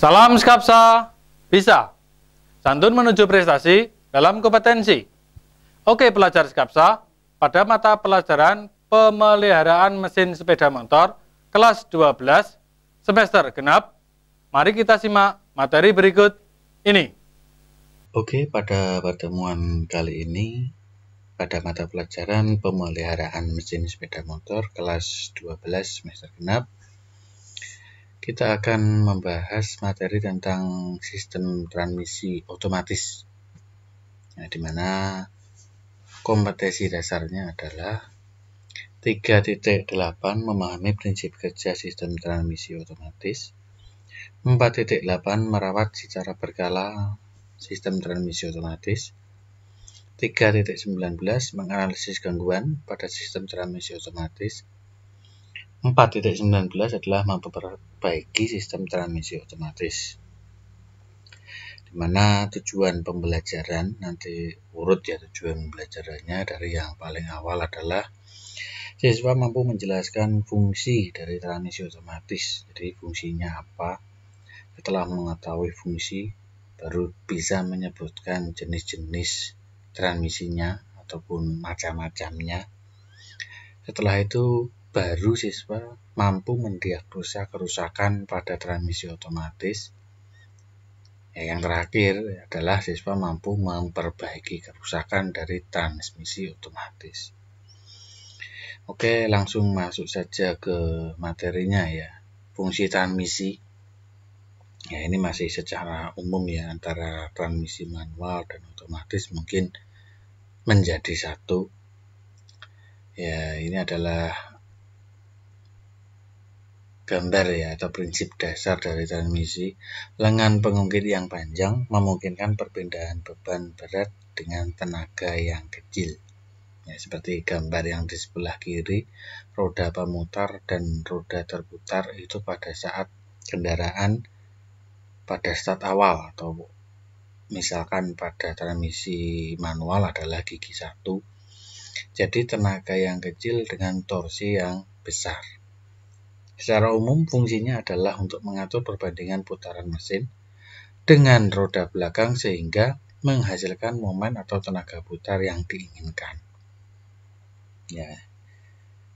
Salam skapsa, bisa. Santun menuju prestasi dalam kompetensi. Oke pelajar skapsa, pada mata pelajaran pemeliharaan mesin sepeda motor kelas 12 semester genap, mari kita simak materi berikut ini. Oke, pada pertemuan kali ini pada mata pelajaran pemeliharaan mesin sepeda motor kelas 12 semester genap kita akan membahas materi tentang sistem transmisi otomatis. Nah, di mana kompetensi dasarnya adalah 3.8 memahami prinsip kerja sistem transmisi otomatis. 4.8 merawat secara berkala sistem transmisi otomatis. 3.19 menganalisis gangguan pada sistem transmisi otomatis. 4.19 adalah mampu memperbaiki sistem transmisi otomatis dimana tujuan pembelajaran nanti urut ya tujuan pembelajarannya dari yang paling awal adalah siswa mampu menjelaskan fungsi dari transmisi otomatis jadi fungsinya apa setelah mengetahui fungsi baru bisa menyebutkan jenis-jenis transmisinya ataupun macam-macamnya setelah itu baru siswa mampu mendiagnosa kerusakan pada transmisi otomatis. Ya, yang terakhir adalah siswa mampu memperbaiki kerusakan dari transmisi otomatis. Oke, langsung masuk saja ke materinya ya. Fungsi transmisi. Ya, ini masih secara umum ya antara transmisi manual dan otomatis mungkin menjadi satu. Ya, ini adalah gambar ya atau prinsip dasar dari transmisi lengan pengungkit yang panjang memungkinkan perpindahan beban berat dengan tenaga yang kecil ya, seperti gambar yang di sebelah kiri roda pemutar dan roda terputar itu pada saat kendaraan pada start awal atau misalkan pada transmisi manual adalah gigi satu jadi tenaga yang kecil dengan torsi yang besar Secara umum, fungsinya adalah untuk mengatur perbandingan putaran mesin dengan roda belakang sehingga menghasilkan momen atau tenaga putar yang diinginkan. Ya.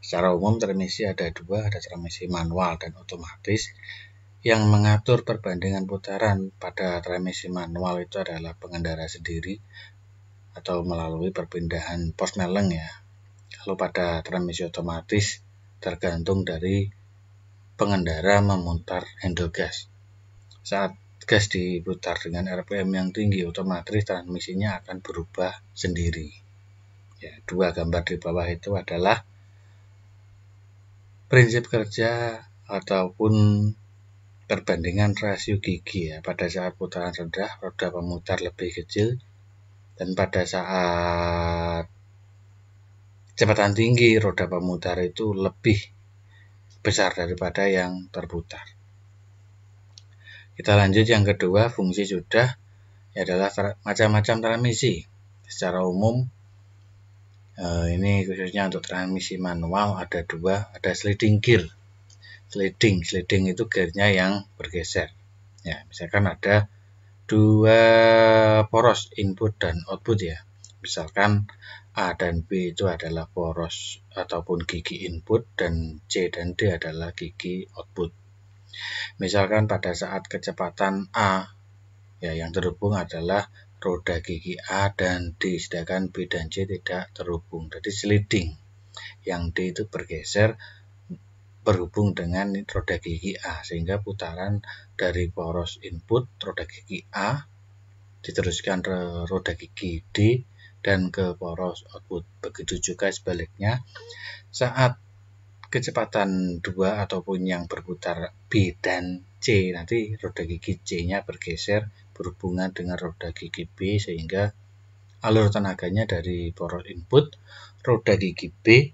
Secara umum, transmisi ada dua, ada transmisi manual dan otomatis. Yang mengatur perbandingan putaran pada transmisi manual itu adalah pengendara sendiri atau melalui perpindahan pos meleng ya. Lalu pada transmisi otomatis tergantung dari pengendara memutar handle gas. Saat gas diputar dengan RPM yang tinggi, otomatis transmisinya akan berubah sendiri. Ya, dua gambar di bawah itu adalah prinsip kerja ataupun perbandingan rasio gigi ya. Pada saat putaran rendah, roda pemutar lebih kecil dan pada saat kecepatan tinggi roda pemutar itu lebih besar daripada yang terputar. Kita lanjut yang kedua, fungsi sudah ya adalah macam-macam transmisi. Secara umum, eh, ini khususnya untuk transmisi manual ada dua, ada sliding gear. Sliding, sliding itu gearnya yang bergeser. Ya, misalkan ada dua poros input dan output ya. Misalkan A dan B itu adalah poros ataupun gigi input dan C dan D adalah gigi output. Misalkan pada saat kecepatan A ya yang terhubung adalah roda gigi A dan D sedangkan B dan C tidak terhubung. Jadi sliding. Yang D itu bergeser berhubung dengan roda gigi A sehingga putaran dari poros input roda gigi A diteruskan ke roda gigi D dan ke poros output. Begitu juga sebaliknya, saat kecepatan 2 ataupun yang berputar B dan C, nanti roda gigi C-nya bergeser berhubungan dengan roda gigi B sehingga alur tenaganya dari poros input roda gigi B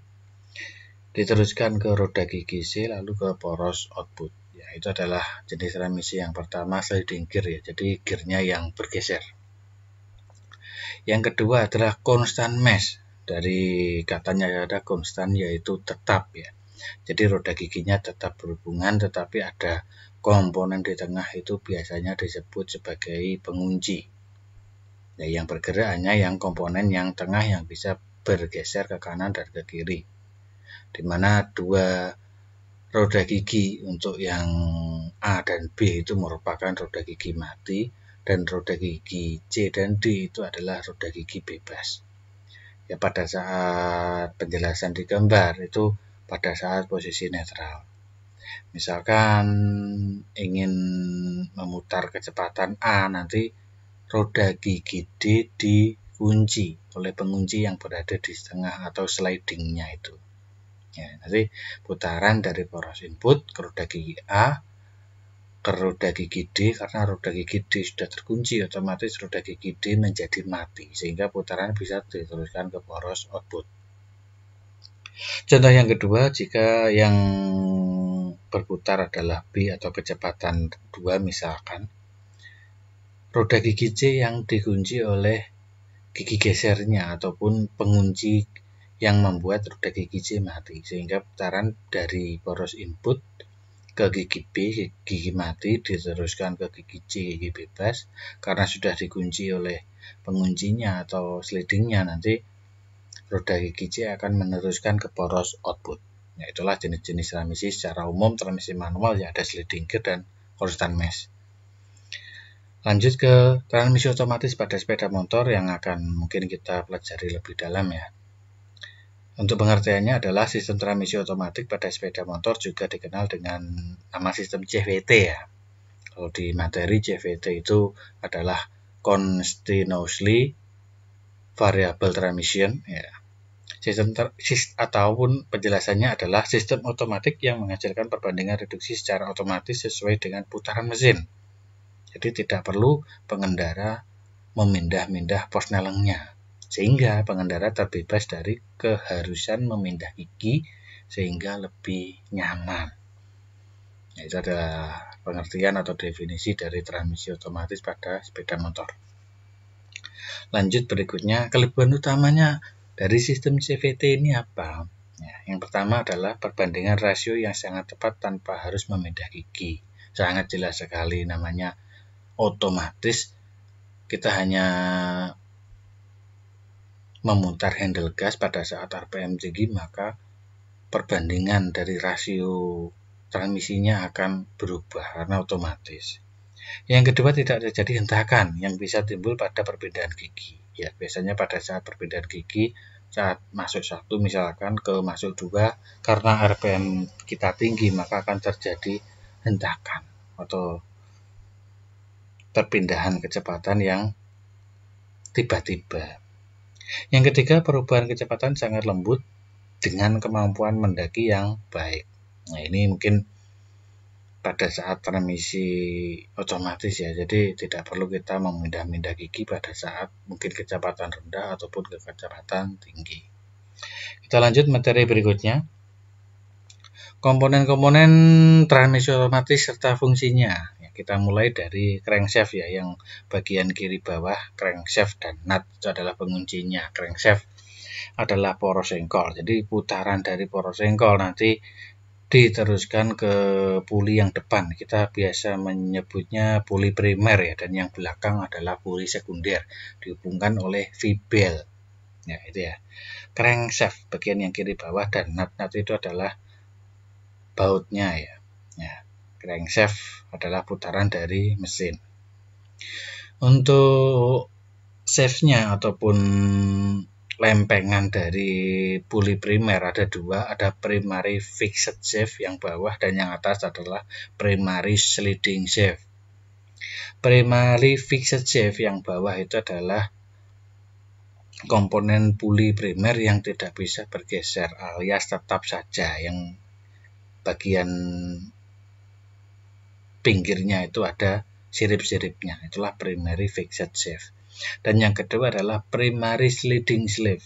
diteruskan ke roda gigi C lalu ke poros output. Ya, itu adalah jenis remisi yang pertama sliding gear ya. Jadi gearnya yang bergeser. Yang kedua adalah konstan mesh. Dari katanya ada konstan yaitu tetap ya. Jadi roda giginya tetap berhubungan tetapi ada komponen di tengah itu biasanya disebut sebagai pengunci. Ya, yang bergerak hanya yang komponen yang tengah yang bisa bergeser ke kanan dan ke kiri. Di mana dua roda gigi untuk yang A dan B itu merupakan roda gigi mati dan roda gigi C dan D itu adalah roda gigi bebas. Ya pada saat penjelasan di gambar itu pada saat posisi netral. Misalkan ingin memutar kecepatan A nanti roda gigi D dikunci oleh pengunci yang berada di tengah atau slidingnya itu. Ya, nanti putaran dari poros input ke roda gigi A ke roda gigi D karena roda gigi D sudah terkunci otomatis roda gigi D menjadi mati sehingga putaran bisa diteruskan ke poros output. Contoh yang kedua jika yang berputar adalah B atau kecepatan 2 misalkan roda gigi C yang dikunci oleh gigi gesernya ataupun pengunci yang membuat roda gigi C mati sehingga putaran dari poros input ke gigi B, gigi mati, diteruskan ke gigi C, gigi bebas, karena sudah dikunci oleh penguncinya atau slidingnya nanti roda gigi C akan meneruskan ke poros output. Ya, itulah jenis-jenis transmisi secara umum transmisi manual ya ada sliding gear dan constant mesh. Lanjut ke transmisi otomatis pada sepeda motor yang akan mungkin kita pelajari lebih dalam ya. Untuk pengertiannya adalah sistem transmisi otomatis pada sepeda motor juga dikenal dengan nama sistem CVT ya. Kalau di materi CVT itu adalah Continuously Variable Transmission ya. Sistem ter, sis, ataupun penjelasannya adalah sistem otomatis yang menghasilkan perbandingan reduksi secara otomatis sesuai dengan putaran mesin. Jadi tidak perlu pengendara memindah-mindah pos nelengnya sehingga pengendara terbebas dari keharusan memindah gigi sehingga lebih nyaman. Nah, itu adalah pengertian atau definisi dari transmisi otomatis pada sepeda motor. Lanjut berikutnya, kelebihan utamanya dari sistem CVT ini apa? Ya, yang pertama adalah perbandingan rasio yang sangat tepat tanpa harus memindah gigi. Sangat jelas sekali namanya otomatis. Kita hanya memutar handle gas pada saat RPM tinggi maka perbandingan dari rasio transmisinya akan berubah karena otomatis. Yang kedua tidak terjadi hentakan yang bisa timbul pada perbedaan gigi. Ya, biasanya pada saat perbedaan gigi saat masuk satu misalkan ke masuk dua karena RPM kita tinggi maka akan terjadi hentakan atau perpindahan kecepatan yang tiba-tiba yang ketiga, perubahan kecepatan sangat lembut dengan kemampuan mendaki yang baik. Nah, ini mungkin pada saat transmisi otomatis ya. Jadi tidak perlu kita memindah-mindah gigi pada saat mungkin kecepatan rendah ataupun kecepatan tinggi. Kita lanjut materi berikutnya. Komponen-komponen transmisi otomatis serta fungsinya. Kita mulai dari crankshaft ya, yang bagian kiri bawah crankshaft dan nut itu adalah penguncinya. Crankshaft adalah poros engkol. Jadi putaran dari poros engkol nanti diteruskan ke puli yang depan. Kita biasa menyebutnya puli primer ya dan yang belakang adalah puli sekunder dihubungkan oleh fibel. Ya, itu ya. Crankshaft bagian yang kiri bawah dan nut-nut itu adalah bautnya ya. ya. Crankshaft adalah putaran dari mesin. Untuk shaftnya ataupun lempengan dari puli primer ada dua, ada primary fixed shaft yang bawah dan yang atas adalah primary sliding shaft. Primary fixed shaft yang bawah itu adalah komponen puli primer yang tidak bisa bergeser alias tetap saja yang bagian pinggirnya itu ada sirip-siripnya. Itulah primary fixed sleeve. Dan yang kedua adalah primary sliding sleeve.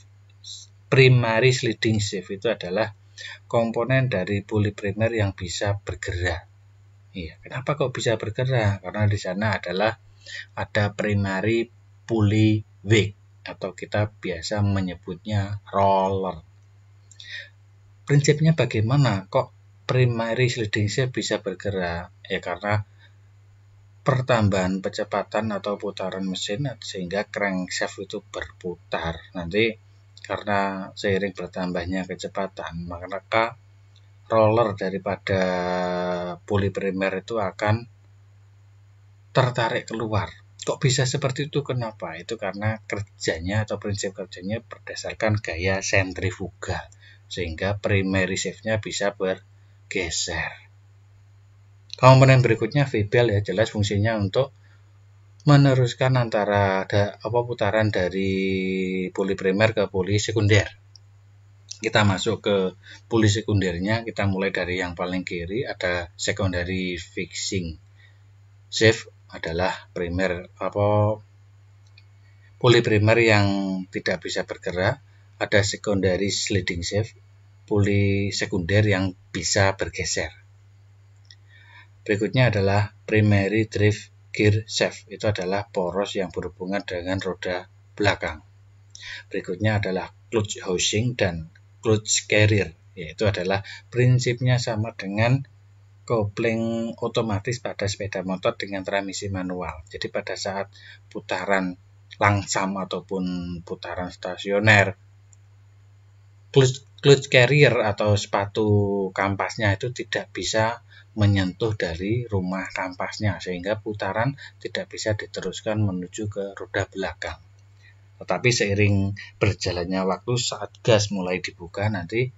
Primary sliding sleeve itu adalah komponen dari puli primer yang bisa bergerak. Iya, kenapa kok bisa bergerak? Karena di sana adalah ada primary puli wig atau kita biasa menyebutnya roller. Prinsipnya bagaimana? Kok primary leading bisa bergerak ya karena pertambahan kecepatan atau putaran mesin sehingga crankshaft itu berputar nanti karena seiring bertambahnya kecepatan maka roller daripada puli primer itu akan tertarik keluar kok bisa seperti itu kenapa itu karena kerjanya atau prinsip kerjanya berdasarkan gaya sentrifugal sehingga primary shaftnya bisa bergerak geser. Komponen berikutnya v ya jelas fungsinya untuk meneruskan antara ada apa putaran dari poli primer ke poli sekunder. Kita masuk ke poli sekundernya, kita mulai dari yang paling kiri ada secondary fixing. Shift adalah primer apa poli primer yang tidak bisa bergerak, ada secondary sliding shift puli sekunder yang bisa bergeser. Berikutnya adalah primary drive gear shaft. Itu adalah poros yang berhubungan dengan roda belakang. Berikutnya adalah clutch housing dan clutch carrier. Yaitu adalah prinsipnya sama dengan kopling otomatis pada sepeda motor dengan transmisi manual. Jadi pada saat putaran langsam ataupun putaran stasioner, clutch clutch carrier atau sepatu kampasnya itu tidak bisa menyentuh dari rumah kampasnya sehingga putaran tidak bisa diteruskan menuju ke roda belakang. Tetapi seiring berjalannya waktu saat gas mulai dibuka nanti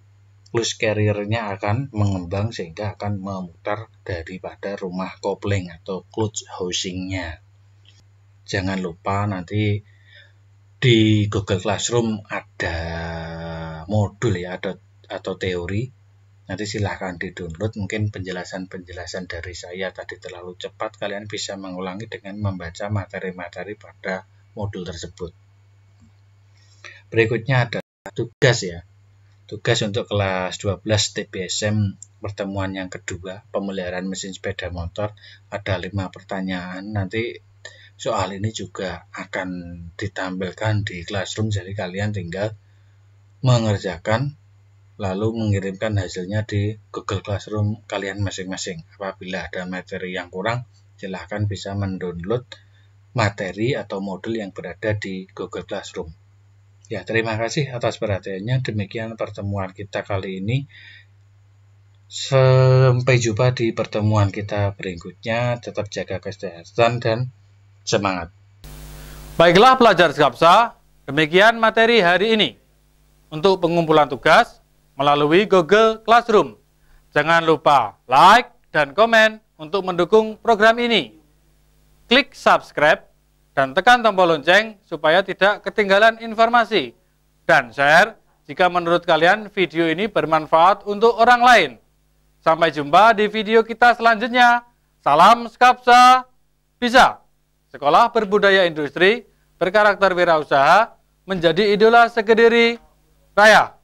clutch carriernya akan mengembang sehingga akan memutar daripada rumah kopling atau clutch housingnya. Jangan lupa nanti di Google Classroom ada modul ya atau atau teori nanti silahkan di-download mungkin penjelasan-penjelasan dari saya tadi terlalu cepat kalian bisa mengulangi dengan membaca materi-materi pada modul tersebut berikutnya ada tugas ya tugas untuk kelas 12 TBSM pertemuan yang kedua pemeliharaan mesin sepeda motor ada lima pertanyaan nanti soal ini juga akan ditampilkan di classroom jadi kalian tinggal mengerjakan lalu mengirimkan hasilnya di Google Classroom kalian masing-masing. Apabila ada materi yang kurang, silahkan bisa mendownload materi atau modul yang berada di Google Classroom. Ya, terima kasih atas perhatiannya. Demikian pertemuan kita kali ini. Sampai jumpa di pertemuan kita berikutnya. Tetap jaga kesehatan dan semangat. Baiklah pelajar Skapsa, demikian materi hari ini untuk pengumpulan tugas melalui Google Classroom. Jangan lupa like dan komen untuk mendukung program ini. Klik subscribe dan tekan tombol lonceng supaya tidak ketinggalan informasi. Dan share jika menurut kalian video ini bermanfaat untuk orang lain. Sampai jumpa di video kita selanjutnya. Salam Skapsa Bisa. Sekolah Berbudaya Industri, berkarakter wirausaha, menjadi idola sekediri Vaya,